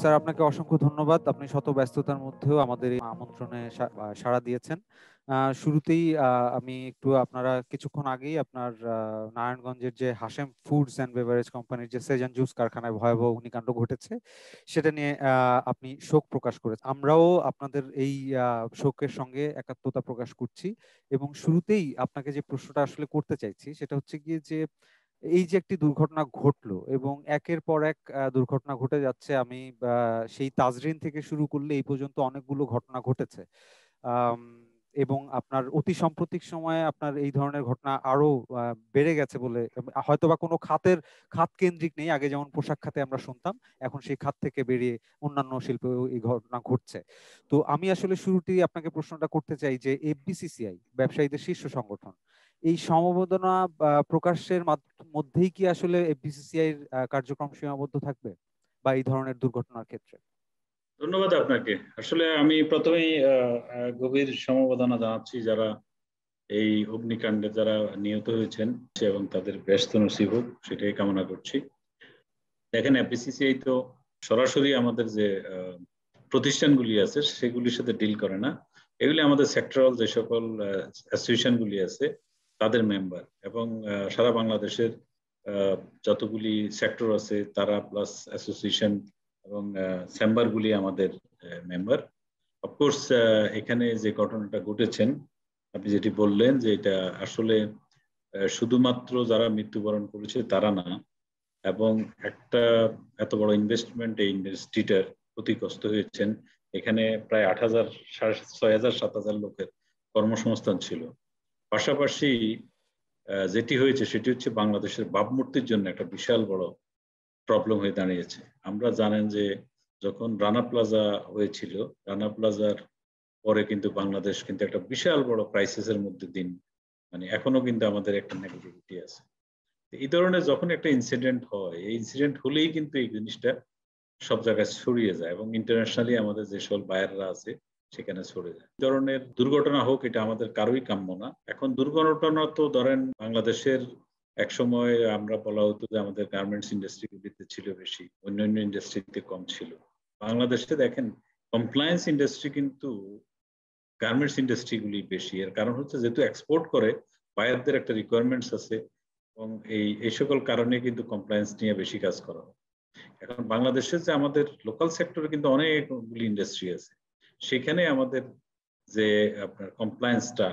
sir আপনাকে অসংখ্য ধন্যবাদ আপনি শত ব্যস্ততার মধ্যেও আমাদের আমন্ত্রণে সাড়া দিয়েছেন শুরুতেই আমি একটু আপনারা কিছুক্ষণ আগেই আপনার নারায়ণগঞ্জের যে হাসেম ফুডস অ্যান্ড বেভারেজ কোম্পানির যে সেজান জুস কারখানায় ভয়াবহ অগ্নিকাণ্ড ঘটেছে সেটা নিয়ে আপনি শোক প্রকাশ করেছেন আমরাও আপনাদের এই শোকের সঙ্গে একাত্মতা প্রকাশ করছি এবং শুরুতেই আপনাকে যে প্রশ্নটা আসলে করতে চাইছি সেটা হচ্ছে গিয়ে যে এই যে একটি দুর্ঘটনা ঘটলো এবং একের পর এক দুর্ঘটনা ঘটে যাচ্ছে আমি সেই তাজরিন থেকে শুরু করলে এই পর্যন্ত অনেকগুলো ঘটনা ঘটেছে এবং আপনার অতি সাম্প্রতিক সময়ে আপনার এই ধরনের ঘটনা আরো বেড়ে গেছে বলে হয়তোবা কোনো খাতের খাত কেন্দ্রিক নেই আগে যেমন পোশাক খাতে আমরা শুনতাম এখন সেই খাত থেকে বেরিয়ে অন্যান্য শিল্পে এই ঘটনা ঘটছে তো আমি আসলে শুরুতেই আপনাকে প্রশ্নটা করতে চাই যে এফবিসিসিআই ব্যবসায়ীদের শীর্ষ সংগঠন এই সমবেদনা প্রকাশের মধ্যেই কি আসলে বিসিসিআই এর কার্যক্রম সীমাবদ্ধ থাকবে বা এই ধরনের দুর্ঘটনার ক্ষেত্রে ধন্যবাদ আপনাকে আসলে আমি প্রথমেই গভীর সমবেদনা জানাচ্ছি যারা এই অগ্নিকাণ্ডে যারা নিহত হয়েছেন এবং তাদের ব্যস্ত নসিব হোক সেটাই কামনা করছি দেখেন বিসিসিআই তো সরাসরি আমাদের যে প্রতিষ্ঠানগুলি আছে সেগুলির সাথে ডিল করে না এগুলি আমাদের সেক্টরাল যে সকল অ্যাসোসিয়েশনগুলি আছে তাদের মেম্বার এবং সারা বাংলাদেশের যতগুলি সেক্টর আছে তারা প্লাস অ্যাসোসিয়েশন এবং চেম্বারগুলি আমাদের মেম্বার অফকোর্স এখানে যে ঘটনাটা ঘটেছেন আপনি যেটি বললেন যে এটা আসলে শুধুমাত্র যারা মৃত্যুবরণ করেছে তারা না এবং একটা এত বড় ইনভেস্টমেন্ট এই ইন্ডাস্ট্রিটার ক্ষতিগ্রস্ত হয়েছেন এখানে প্রায় আট হাজার ছয় হাজার সাত হাজার লোকের কর্মসংস্থান ছিল পাশাপাশি যেটি হয়েছে সেটি হচ্ছে বাংলাদেশের ভাবমূর্তির জন্য একটা বিশাল বড় প্রবলেম হয়ে দাঁড়িয়েছে আমরা জানেন যে যখন রানা প্লাজা হয়েছিল রানা প্লাজার পরে কিন্তু বাংলাদেশ কিন্তু একটা বিশাল বড় ক্রাইসিসের মধ্যে দিন মানে এখনো কিন্তু আমাদের একটা নেগেটিভিটি আছে এই ধরনের যখন একটা ইনসিডেন্ট হয় এই ইনসিডেন্ট হলেই কিন্তু এই জিনিসটা সব জায়গায় ছড়িয়ে যায় এবং ইন্টারন্যাশনালি আমাদের যে সকল বায়াররা আছে সেখানে ছড়ে যায় ধরনের দুর্ঘটনা হোক এটা আমাদের কারোই কাম্য না এখন দুর্ঘটনা তো ধরেন বাংলাদেশের এক সময় আমরা বলা হতো যে আমাদের গার্মেন্টস ইন্ডাস্ট্রিগুলিতে ছিল বেশি অন্যান্য ইন্ডাস্ট্রিতে কম ছিল বাংলাদেশে দেখেন কমপ্লায়েন্স ইন্ডাস্ট্রি কিন্তু গার্মেন্টস ইন্ডাস্ট্রিগুলি বেশি এর কারণ হচ্ছে যেহেতু এক্সপোর্ট করে বায়ারদের একটা রিকোয়ারমেন্টস আছে এবং এই এই সকল কারণে কিন্তু কমপ্লায়েন্স নিয়ে বেশি কাজ করা হয় এখন বাংলাদেশে যে আমাদের লোকাল সেক্টরে কিন্তু অনেকগুলি ইন্ডাস্ট্রি আছে সেখানে আমাদের যে আপনার কমপ্লায়েন্সটা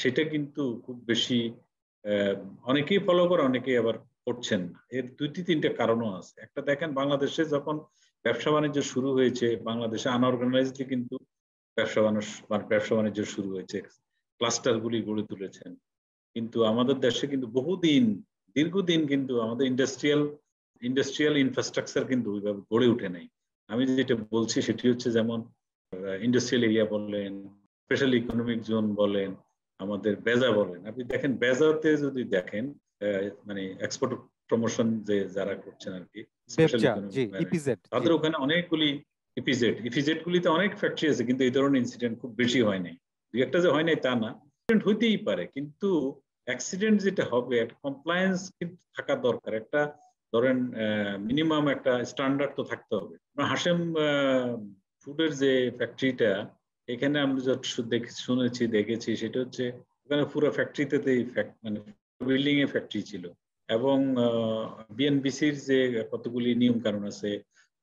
সেটা কিন্তু খুব বেশি অনেকেই ফলো করে অনেকেই আবার করছেন না এর দুইটি তিনটে কারণও আছে একটা দেখেন বাংলাদেশে যখন ব্যবসা বাণিজ্য শুরু হয়েছে বাংলাদেশে আনঅর্গানাইজডলি কিন্তু ব্যবসা বাণিজ্য মানে ব্যবসা বাণিজ্য শুরু হয়েছে ক্লাস্টারগুলি গড়ে তুলেছেন কিন্তু আমাদের দেশে কিন্তু বহুদিন দীর্ঘদিন কিন্তু আমাদের ইন্ডাস্ট্রিয়াল ইন্ডাস্ট্রিয়াল ইনফ্রাস্ট্রাকচার কিন্তু ওইভাবে গড়ে উঠে নাই আমি যেটা বলছি সেটি হচ্ছে যেমন ইন্ডাস্ট্রিয়াল এরিয়া বলেন স্পেশাল ইকোনমিক জোন বলেন আমাদের বেজা বলেন আপনি দেখেন বেজাতে যদি দেখেন মানে এক্সপোর্ট প্রমোশন যে যারা করছেন আর কি মানে e তাদের ওখানে অনেকগুলি ইপিজেড e ইপিজেড e গুলিতে অনেক ফ্যাক্টরি আছে কিন্তু এই ধরনের ইনসিডেন্ট খুব বেশি হয় নাই দুই একটা যে হয় নাই তা না অ্যাক্সিডেন্ট হইতেই পারে কিন্তু অ্যাক্সিডেন্ট যেটা হবে একটা কমপ্লায়েন্স কিন্তু থাকা দরকার একটা ধরেন মিনিমাম একটা স্ট্যান্ডার্ড তো থাকতে হবে হাসেম ফুডের যে ফ্যাক্টরিটা এখানে আমরা যত শুনেছি দেখেছি সেটা হচ্ছে ওখানে পুরো ফ্যাক্টরিতে মানে বিল্ডিং এ ফ্যাক্টরি ছিল এবং বিএনবিসির যে কতগুলি নিয়ম কানুন আছে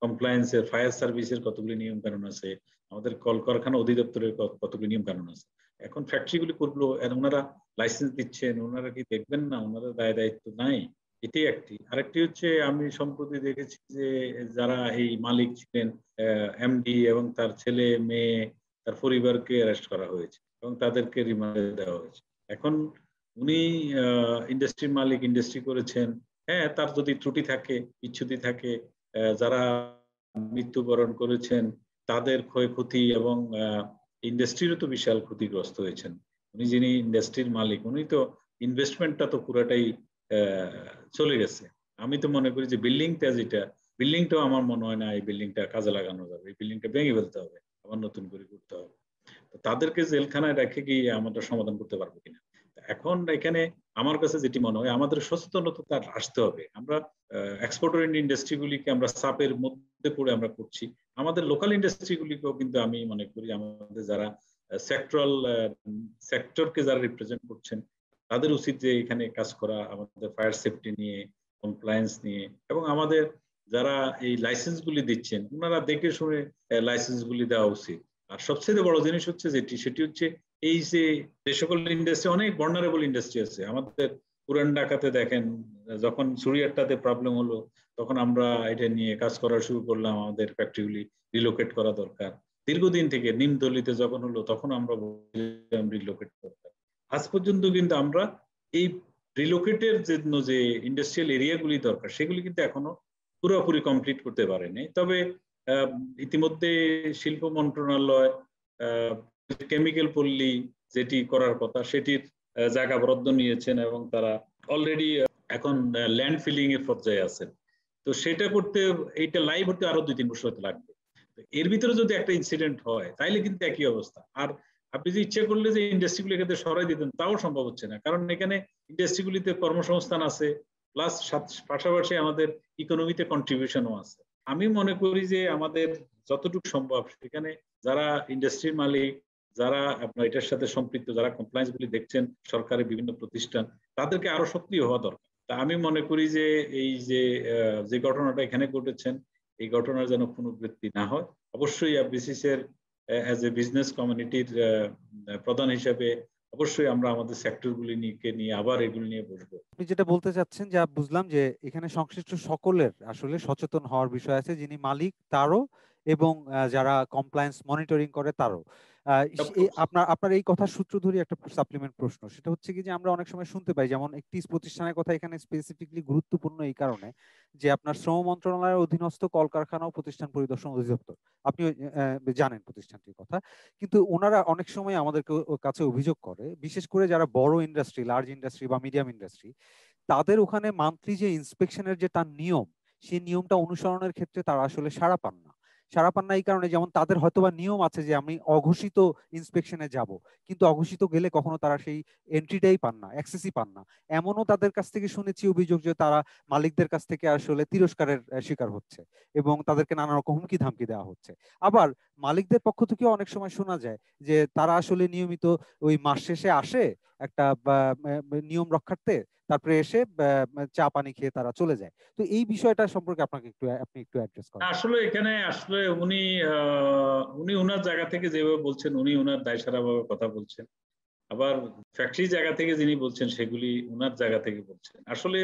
কমপ্লায়েন্স এর ফায়ার সার্ভিসের কতগুলি নিয়ম কানুন আছে আমাদের কলকারখানা অধিদপ্তরের কতগুলি নিয়ম কানুন আছে এখন ফ্যাক্টরিগুলি করলো ওনারা লাইসেন্স দিচ্ছেন ওনারা কি দেখবেন না ওনারা দায় দায়িত্ব নাই এটি একটি আরেকটি হচ্ছে আমি সম্প্রতি দেখেছি যে যারা এই মালিক ছিলেন এমডি এবং তার ছেলে মেয়ে তার পরিবারকে অ্যারেস্ট করা হয়েছে এবং তাদেরকে রিমান্ডে দেওয়া হয়েছে এখন উনি ইন্ডাস্ট্রির মালিক ইন্ডাস্ট্রি করেছেন হ্যাঁ তার যদি ত্রুটি থাকে বিচ্ছুতি থাকে যারা মৃত্যুবরণ করেছেন তাদের ক্ষয়ক্ষতি এবং ইন্ডাস্ট্রিরও তো বিশাল ক্ষতিগ্রস্ত হয়েছেন উনি যিনি ইন্ডাস্ট্রির মালিক উনি তো ইনভেস্টমেন্টটা তো পুরাটাই চলে গেছে আমি তো মনে করি যে বিল্ডিংটা যেটা বিল্ডিংটাও আমার মনে হয় না এই বিল্ডিংটা কাজে লাগানো যাবে এই বিল্ডিংটা ভেঙে ফেলতে হবে আবার নতুন করে করতে হবে তাদেরকে জেলখানায় রেখে গিয়ে আমরা সমাধান করতে পারবো কিনা এখন এখানে আমার কাছে যেটি মনে হয় আমাদের সচেতনতা তার আসতে হবে আমরা এক্সপোর্টার ইন্ডাস্ট্রিগুলিকে আমরা চাপের মধ্যে পড়ে আমরা করছি আমাদের লোকাল ইন্ডাস্ট্রিগুলিকেও কিন্তু আমি মনে করি আমাদের যারা সেক্টরাল সেক্টরকে যারা রিপ্রেজেন্ট করছেন তাদের উচিত যে এখানে কাজ করা আমাদের ফায়ার সেফটি নিয়ে কমপ্লায়েন্স নিয়ে এবং আমাদের যারা এই লাইসেন্সগুলি দিচ্ছেন ওনারা দেখে শুনে লাইসেন্সগুলি দেওয়া উচিত আর সবচেয়ে বড় জিনিস হচ্ছে যেটি সেটি হচ্ছে এই যে যে সকল ইন্ডাস্ট্রি অনেক বর্নারেবল ইন্ডাস্ট্রি আছে আমাদের পুরান ডাকাতে দেখেন যখন সুরিয়ারটাতে প্রবলেম হলো তখন আমরা এটা নিয়ে কাজ করা শুরু করলাম আমাদের ফ্যাক্টরিগুলি রিলোকেট করা দরকার দীর্ঘদিন থেকে নিমদলিতে যখন হলো তখন আমরা রিলোকেট করতাম আজ পর্যন্ত কিন্তু আমরা এই রিলোকেটের জন্য যে ইন্ডাস্ট্রিয়াল এরিয়াগুলি দরকার সেগুলি কিন্তু এখনো পুরোপুরি কমপ্লিট করতে পারেনি তবে ইতিমধ্যে শিল্প মন্ত্রণালয় কেমিক্যাল পল্লী যেটি করার কথা সেটির জায়গা বরাদ্দ নিয়েছেন এবং তারা অলরেডি এখন ল্যান্ড ফিলিং এর পর্যায়ে আছেন তো সেটা করতে এইটা লাইভ হতে আরো দুই তিন বছর লাগবে এর ভিতরে যদি একটা ইনসিডেন্ট হয় তাইলে কিন্তু একই অবস্থা আর আপনি যে ইচ্ছে করলে যে ইন্ডাস্ট্রিগুলি এখানে সরাই দিতেন তাও সম্ভব হচ্ছে না কারণ এখানে ইন্ডাস্ট্রিগুলিতে কর্মসংস্থান আছে প্লাস পাশাপাশি আমাদের ইকোনমিতে কন্ট্রিবিউশনও আছে আমি মনে করি যে আমাদের যতটুকু সম্ভব সেখানে যারা ইন্ডাস্ট্রির মালিক যারা আপনার এটার সাথে সম্পৃক্ত যারা কমপ্লায়েন্স গুলি দেখছেন সরকারের বিভিন্ন প্রতিষ্ঠান তাদেরকে আরো সক্রিয় হওয়া দরকার তা আমি মনে করি যে এই যে যে ঘটনাটা এখানে ঘটেছেন এই ঘটনার যেন ব্যক্তি না হয় অবশ্যই বিসিস এর অ্যাজ এ বিজনেস কমিউনিটির প্রধান হিসেবে অবশ্যই আমরা আমাদের সেক্টরগুলি নিয়ে নিয়ে আবার এগুলি নিয়ে বসবো আপনি যেটা বলতে চাচ্ছেন যা বুঝলাম যে এখানে সংশ্লিষ্ট সকলের আসলে সচেতন হওয়ার বিষয় আছে যিনি মালিক তারও এবং যারা কমপ্লায়েন্স মনিটরিং করে তারও আপনার আপনার এই কথা সূত্র ধরে একটা সাপ্লিমেন্ট প্রশ্ন সেটা হচ্ছে কি যে আমরা অনেক সময় শুনতে পাই যেমন একটি প্রতিষ্ঠানের কথা এখানে স্পেসিফিকলি গুরুত্বপূর্ণ এই কারণে যে আপনার শ্রম মন্ত্রণালয়ের অধীনস্থ কলকারখানা ও প্রতিষ্ঠান পরিদর্শন অধিদপ্তর আপনি জানেন প্রতিষ্ঠানটির কথা কিন্তু ওনারা অনেক সময় আমাদেরকে কাছে অভিযোগ করে বিশেষ করে যারা বড় ইন্ডাস্ট্রি লার্জ ইন্ডাস্ট্রি বা মিডিয়াম ইন্ডাস্ট্রি তাদের ওখানে মান্থলি যে ইন্সপেকশনের যে তার নিয়ম সেই নিয়মটা অনুসরণের ক্ষেত্রে তারা আসলে সাড়া পান না সারা পান না এই কারণে যেমন তাদের হয়তো বা নিয়ম আছে যে আমি অঘোষিত ইন্সপেকশনে যাব কিন্তু অঘোষিত গেলে কখনো তারা সেই এন্ট্রিটাই পান না অ্যাক্সেসই পান না এমনও তাদের কাছ থেকে শুনেছি অভিযোগ যে তারা মালিকদের কাছ থেকে আসলে তিরস্কারের শিকার হচ্ছে এবং তাদেরকে নানা রকম হুমকি ধামকি দেওয়া হচ্ছে আবার মালিকদের পক্ষ থেকেও অনেক সময় শোনা যায় যে তারা আসলে নিয়মিত ওই মাস শেষে আসে একটা নিয়ম রক্ষার্থে তারপরে এসে চা পানি খেয়ে তারা চলে যায় তো এই বিষয়টা সম্পর্কে আপনাকে একটু আপনি একটু অ্যাড্রেস করেন আসলে এখানে আসলে উনি উনি ওনার জায়গা থেকে যেভাবে বলছেন উনি ওনার ভাবে কথা বলছেন আবার ফ্যাক্টরি জায়গা থেকে যিনি বলছেন সেগুলি ওনার জায়গা থেকে বলছেন আসলে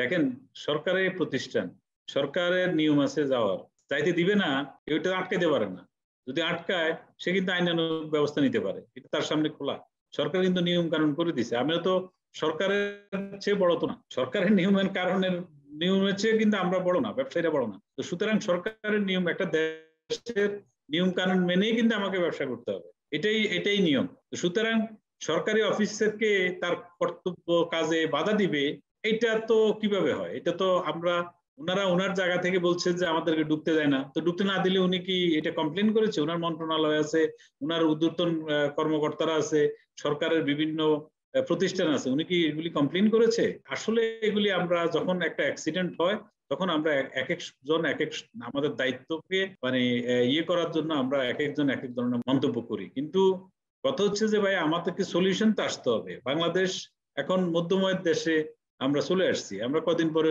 দেখেন সরকারের প্রতিষ্ঠান সরকারের নিয়ম আছে যাওয়ার চাইতে দিবে না এটা আটকাইতে পারে না যদি আটকায় সে কিন্তু আইনানুগ ব্যবস্থা নিতে পারে এটা তার সামনে খোলা সরকার কিন্তু নিয়ম কানুন করে দিছে আমরা তো সরকারের চেয়ে বড় তো না সরকারের নিয়মের কারণের নিয়মের চেয়ে কিন্তু আমরা বড় না ব্যবসায়ীরা বড় না তো সুতরাং সরকারের নিয়ম একটা দেশের নিয়ম কানুন মেনেই কিন্তু আমাকে ব্যবসা করতে হবে এটাই এটাই নিয়ম সুতরাং সরকারি অফিসারকে তার কর্তব্য কাজে বাধা দিবে এটা তো কিভাবে হয় এটা তো আমরা ওনারা ওনার জায়গা থেকে বলছে যে আমাদেরকে ডুবতে দেয় না তো ডুবতে না দিলে উনি কি এটা কমপ্লেন করেছে ওনার মন্ত্রণালয় আছে ওনার উদ্বর্তন কর্মকর্তারা আছে সরকারের বিভিন্ন প্রতিষ্ঠান আছে উনি কি এগুলি কমপ্লেন করেছে আসলে এগুলি আমরা যখন একটা অ্যাক্সিডেন্ট হয় তখন আমরা এক এক একজন এক এক আমাদের দায়িত্বকে মানে ইয়ে করার জন্য আমরা এক একজন এক এক ধরনের মন্তব্য করি কিন্তু কথা হচ্ছে যে ভাই আমাদেরকে সলিউশন তো আসতে হবে বাংলাদেশ এখন মধ্যময়ের দেশে আমরা চলে আসছি আমরা কদিন পরে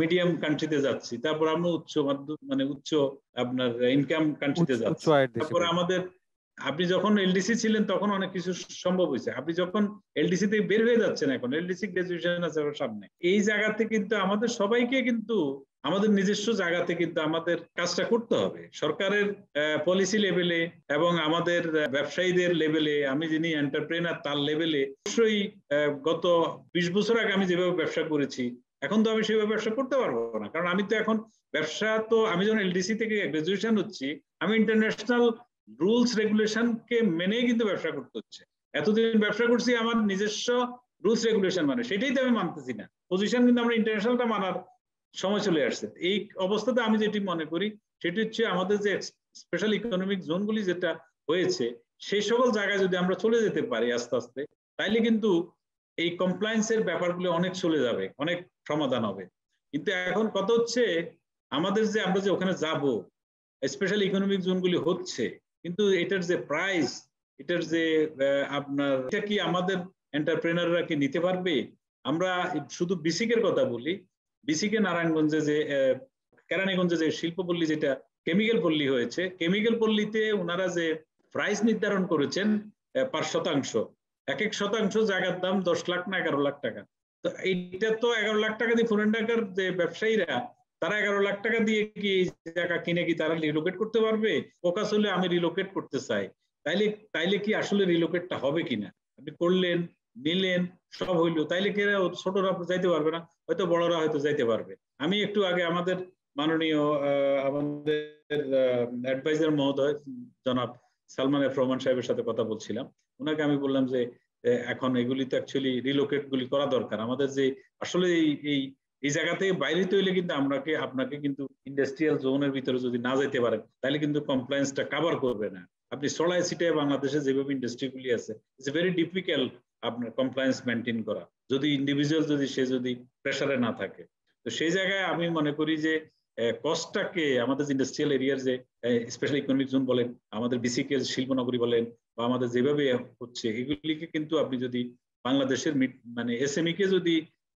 মিডিয়াম কান্ট্রিতে যাচ্ছি তারপর আমরা উচ্চ মাধ্যমিক মানে উচ্চ আপনার ইনকাম কান্ট্রিতে যাচ্ছি তারপর আমাদের আপনি যখন এলডিসি ছিলেন তখন অনেক কিছু সম্ভব হয়েছে আপনি যখন এলডিসি থেকে বের হয়ে যাচ্ছেন এখন এলডিসি গ্রাজুয়েশন আছে সামনে এই জায়গাতে কিন্তু আমাদের সবাইকে কিন্তু আমাদের নিজস্ব জায়গাতে কিন্তু আমাদের কাজটা করতে হবে সরকারের পলিসি লেভেলে এবং আমাদের ব্যবসায়ীদের লেভেলে আমি যিনি এন্টারপ্রেনার তার লেভেলে অবশ্যই গত বিশ বছর আগে আমি যেভাবে ব্যবসা করেছি এখন তো আমি সেভাবে ব্যবসা করতে পারবো না কারণ আমি তো এখন ব্যবসা তো আমি যখন এলডিসি থেকে গ্রাজুয়েশন হচ্ছি আমি ইন্টারন্যাশনাল রুলস রেগুলেশন কে মেনে কিন্তু ব্যবসা করতে হচ্ছে এতদিন ব্যবসা করছি আমার নিজস্ব রুলস রেগুলেশন মানে সেটাই তো আমি মানতেছি না পজিশন কিন্তু আমরা ইন্টারন্যাশনালটা মানার সময় চলে আসছে এই অবস্থাতে আমি যেটি মনে করি সেটি হচ্ছে আমাদের যে স্পেশাল ইকোনমিক জোনগুলি যেটা হয়েছে সেই সকল জায়গায় যদি আমরা চলে যেতে পারি আস্তে আস্তে তাইলে কিন্তু এই কমপ্লায়েন্সের ব্যাপারগুলো অনেক চলে যাবে অনেক সমাধান হবে কিন্তু এখন কত হচ্ছে আমাদের যে আমরা যে ওখানে যাব স্পেশাল ইকোনমিক জোনগুলি হচ্ছে কিন্তু এটার যে প্রাইস এটার যে আপনার এটা কি আমাদের এন্টারপ্রেনাররা কি নিতে পারবে আমরা শুধু বিসিকের কথা বলি বিসিকে নারায়ণগঞ্জে যে কেরানীগঞ্জে যে শিল্প পল্লী যেটা কেমিক্যাল পল্লী হয়েছে কেমিক্যাল পল্লীতে ওনারা যে প্রাইস নির্ধারণ করেছেন পাঁচ শতাংশ এক এক শতাংশ জায়গার দাম দশ লাখ না এগারো লাখ টাকা তো এইটা তো এগারো লাখ টাকা দিয়ে ফোরেন ডাকার যে ব্যবসায়ীরা তারা এগারো লাখ টাকা দিয়ে কি জায়গা কিনে কি তারা রিলোকেট করতে পারবে ফোকাস হলে আমি রিলোকেট করতে চাই তাইলে তাইলে কি আসলে রিলোকেটটা হবে কিনা আপনি করলেন নিলেন সব হইলো তাইলে কি ছোটরা যাইতে পারবে না হয়তো বড়রা হয়তো যাইতে পারবে আমি একটু আগে আমাদের মাননীয় আমাদের অ্যাডভাইজার মহোদয় জনাব সালমান এফ রহমান সাহেবের সাথে কথা বলছিলাম ওনাকে আমি বললাম যে এখন এগুলি তো অ্যাকচুয়ালি রিলোকেট গুলি করা দরকার আমাদের যে আসলে এই এই এই জায়গা থেকে বাইরে তৈরি কিন্তু আপনাকে আপনাকে কিন্তু ইন্ডাস্ট্রিয়াল জোনের ভিতরে যদি না যেতে পারেন তাহলে কিন্তু কমপ্লায়েন্সটা কাভার করবে না আপনি সোলায় সিটায় বাংলাদেশে যেভাবে গুলি আছে ইটস ভেরি ডিফিকাল্ট আপনার কমপ্লায়েন্স মেনটেন করা যদি ইন্ডিভিজুয়াল যদি সে যদি প্রেশারে না থাকে তো সেই জায়গায় আমি মনে করি যে কস্টটাকে আমাদের ইন্ডাস্ট্রিয়াল এরিয়ার যে স্পেশাল ইকোনমিক জোন বলেন আমাদের বিসিকে শিল্পনগরী বলেন বা আমাদের যেভাবে হচ্ছে এগুলিকে কিন্তু আপনি যদি বাংলাদেশের মানে এস কে যদি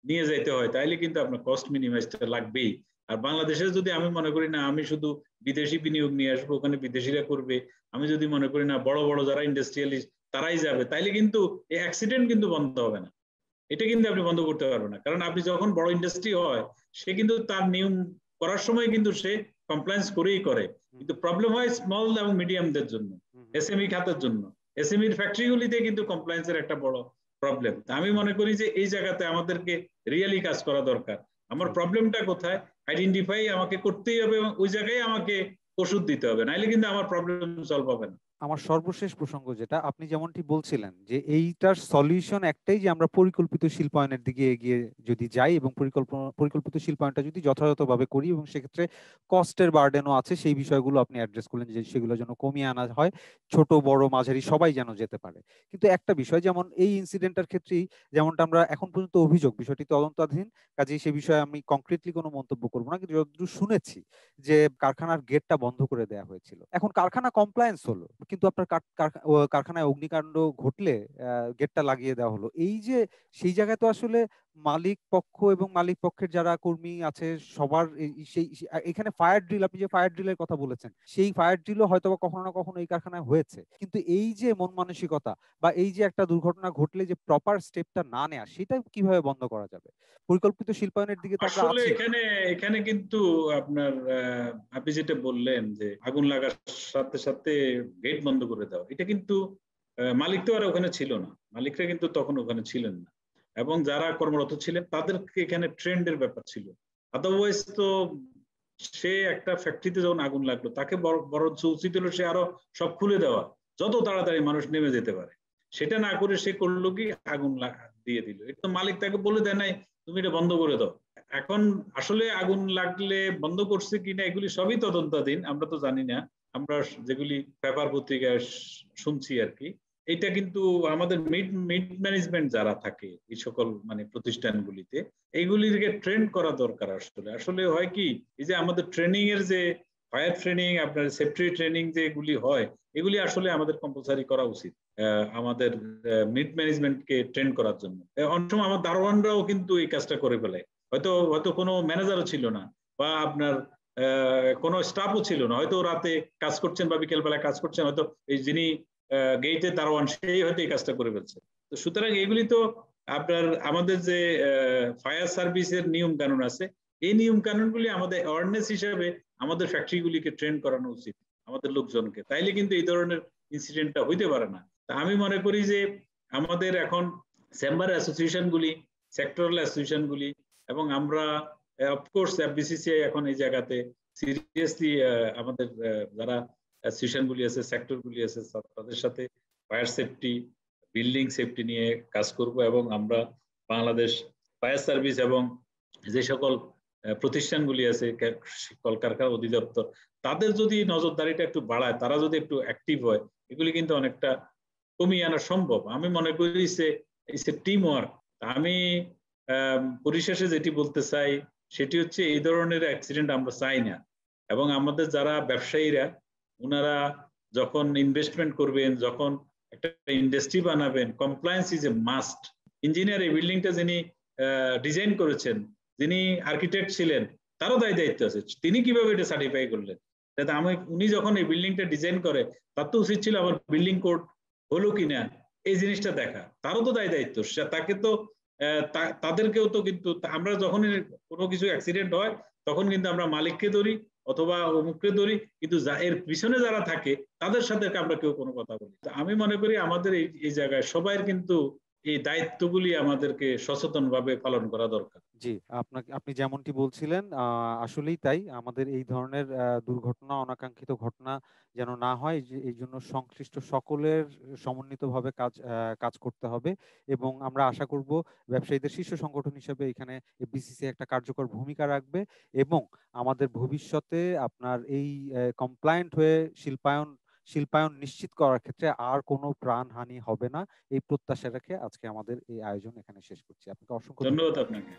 নিয়ে যাইতে হয় তাহলে কিন্তু আপনার কস্ট মিনিমাইজটা লাগবেই আর বাংলাদেশের যদি আমি মনে করি না আমি শুধু বিদেশি বিনিয়োগ নিয়ে আসবো ওখানে বিদেশিরা করবে আমি যদি মনে করি না বড় বড় যারা ইন্ডাস্ট্রিয়ালিস্ট তারাই যাবে তাইলে কিন্তু এই অ্যাক্সিডেন্ট কিন্তু বন্ধ হবে না এটা কিন্তু আপনি বন্ধ করতে পারবেন না কারণ আপনি যখন বড় ইন্ডাস্ট্রি হয় সে কিন্তু তার নিয়ম করার সময় কিন্তু সে কমপ্লায়েন্স করেই করে কিন্তু প্রবলেম হয় স্মল এবং মিডিয়ামদের জন্য এসএমই e খাতের জন্য এসএমই ফ্যাক্টরিগুলিতে e কিন্তু কমপ্লায়েন্সের একটা বড় প্রবলেম আমি মনে করি যে এই জায়গাতে আমাদেরকে রিয়েলি কাজ করা দরকার আমার প্রবলেমটা কোথায় আইডেন্টিফাই আমাকে করতেই হবে এবং ওই জায়গায় আমাকে ওষুধ দিতে হবে নাইলে কিন্তু আমার প্রবলেম সলভ হবে না আমার সর্বশেষ প্রসঙ্গ যেটা আপনি যেমনটি বলছিলেন যে এইটার সলিউশন একটাই যে আমরা পরিকল্পিত শিল্পায়নের দিকে এগিয়ে যদি যাই এবং পরিকল্পনা পরিকল্পিত শিল্পায়নটা যদি যথাযথভাবে করি এবং সেক্ষেত্রে কস্টের বার্ডেনও আছে সেই বিষয়গুলো আপনি অ্যাড্রেস করলেন যে সেগুলো যেন কমিয়ে আনা হয় ছোট বড় মাঝারি সবাই যেন যেতে পারে কিন্তু একটা বিষয় যেমন এই ইনসিডেন্টের ক্ষেত্রেই যেমনটা আমরা এখন পর্যন্ত অভিযোগ বিষয়টি তদন্তাধীন কাজেই সে বিষয়ে আমি কংক্রিটলি কোনো মন্তব্য করবো না কিন্তু যতদূর শুনেছি যে কারখানার গেটটা বন্ধ করে দেওয়া হয়েছিল এখন কারখানা কমপ্লায়েন্স হলো কিন্তু আপনার কারখানায় অগ্নিকাণ্ড ঘটলে গেটটা লাগিয়ে দেওয়া হলো এই যে সেই জায়গায় তো আসলে মালিক পক্ষ এবং মালিক পক্ষের যারা কর্মী আছে সবার সেই এখানে ফায়ার ড্রিল আপনি যে ফায়ার ড্রিলের কথা বলেছেন সেই ফায়ার ড্রিলও হয়তো কখনো না কখনো এই কারখানায় হয়েছে কিন্তু এই যে মন মানসিকতা বা এই যে একটা দুর্ঘটনা ঘটলে যে প্রপার স্টেপটা না নেয়া সেটা কিভাবে বন্ধ করা যাবে পরিকল্পিত শিল্পায়নের দিকে আসলে এখানে এখানে কিন্তু আপনার আপনি যেটা বললেন যে আগুন লাগার সাথে সাথে গেট বন্ধ করে দেওয়া এটা কিন্তু মালিক তো আর ওখানে ছিল না মালিকরা কিন্তু তখন ওখানে ছিলেন না এবং যারা কর্মরত ছিলেন তাদেরকে এখানে ট্রেন্ডের ব্যাপার ছিল আদারওয়াইজ তো সে একটা ফ্যাক্টরিতে যখন আগুন লাগলো তাকে বড় উচিত হলো সে আরো সব খুলে দেওয়া যত তাড়াতাড়ি মানুষ নেমে যেতে পারে সেটা না করে সে করলো কি আগুন দিয়ে দিল এটা তো মালিক তাকে বলে দেয় নাই তুমি এটা বন্ধ করে দাও এখন আসলে আগুন লাগলে বন্ধ করছে কিনা এগুলি সবই তদন্তাধীন আমরা তো জানি না আমরা যেগুলি পেপার পত্রিকায় শুনছি আর কি এটা কিন্তু আমাদের মিড মিড ম্যানেজমেন্ট যারা থাকে এই সকল মানে প্রতিষ্ঠানগুলিতে এইগুলিকে ট্রেন করা দরকার আসলে আসলে হয় কি এই যে আমাদের ট্রেনিং এর যে ফায়ার ট্রেনিং আপনার সেফটি ট্রেনিং যেগুলি হয় এগুলি আসলে আমাদের কম্পালসারি করা উচিত আমাদের মিড ম্যানেজমেন্টকে ট্রেন করার জন্য অনেক সময় আমার দারোয়ানরাও কিন্তু এই কাজটা করে ফেলে হয়তো হয়তো কোনো ম্যানেজারও ছিল না বা আপনার কোনো স্টাফও ছিল না হয়তো রাতে কাজ করছেন বা বিকেলবেলা কাজ করছেন হয়তো এই যিনি গেইটে দারোয়ান সেই হয়তো এই কাজটা করে ফেলছে তো সুতরাং এগুলি তো আপনার আমাদের যে ফায়ার সার্ভিসের নিয়ম কানুন আছে এই নিয়ম কানুনগুলি আমাদের অ্যাওয়ারনেস হিসাবে আমাদের ফ্যাক্টরিগুলিকে ট্রেন করানো উচিত আমাদের লোকজনকে তাইলে কিন্তু এই ধরনের ইনসিডেন্টটা হইতে পারে না তা আমি মনে করি যে আমাদের এখন চেম্বার অ্যাসোসিয়েশনগুলি সেক্টরাল অ্যাসোসিয়েশনগুলি এবং আমরা অফকোর্স uh, বিসিসিআই এখন এই জায়গাতে সিরিয়াসলি uh, আমাদের uh, যারা অ্যাসোসিয়েশনগুলি আছে সেক্টরগুলি আছে তাদের সাথে ফায়ার সেফটি বিল্ডিং সেফটি নিয়ে কাজ করব এবং আমরা বাংলাদেশ ফায়ার সার্ভিস এবং যে সকল প্রতিষ্ঠানগুলি আছে কলকারখানা অধিদপ্তর তাদের যদি নজরদারিটা একটু বাড়ায় তারা যদি একটু অ্যাক্টিভ হয় এগুলি কিন্তু অনেকটা কমিয়ে আনা সম্ভব আমি মনে করি সে টিম ওয়ার্ক আমি পরিশেষে যেটি বলতে চাই সেটি হচ্ছে এই ধরনের অ্যাক্সিডেন্ট আমরা চাই না এবং আমাদের যারা ব্যবসায়ীরা ওনারা যখন ইনভেস্টমেন্ট করবেন যখন একটা ইন্ডাস্ট্রি বানাবেন compliance is a must engineer এই বিল্ডিংটা যিনি ডিজাইন করেছেন যিনি আর্কিটেক্ট ছিলেন তারও দায় দায়িত্ব আছে তিনি কিভাবে এটা সার্টিফাই করলেন যাতে আমি উনি যখন এই বিল্ডিংটা ডিজাইন করে তার তো উচিত ছিল আমার বিল্ডিং কোড হলো কিনা এই জিনিসটা দেখা তারও তো দায় দায়িত্ব তাকে তো তাদেরকেও তো কিন্তু আমরা যখন কোনো কিছু অ্যাক্সিডেন্ট হয় তখন কিন্তু আমরা মালিককে ধরি অথবা অমুককে ধরি কিন্তু এর পিছনে যারা থাকে তাদের সাথে আমরা কেউ কোনো কথা বলি আমি মনে করি আমাদের এই জায়গায় সবাই কিন্তু এই দায়িত্বগুলি আমাদেরকে সচেতনভাবে পালন করা দরকার জি আপনাকে আপনি যেমনটি বলছিলেন আসলেই তাই আমাদের এই ধরনের দুর্ঘটনা অনাকাঙ্ক্ষিত ঘটনা যেন না হয় এই জন্য সংশ্লিষ্ট সকলের সমন্বিতভাবে কাজ কাজ করতে হবে এবং আমরা আশা করব ব্যবসায়ীদের শীর্ষ সংগঠন হিসেবে এখানে বিসিসি একটা কার্যকর ভূমিকা রাখবে এবং আমাদের ভবিষ্যতে আপনার এই কমপ্লায়েন্ট হয়ে শিল্পায়ন শিল্পায়ন নিশ্চিত করার ক্ষেত্রে আর কোনো প্রাণহানি হবে না এই প্রত্যাশা রেখে আজকে আমাদের এই আয়োজন এখানে শেষ করছি আপনাকে অসংখ্য ধন্যবাদ আপনাকে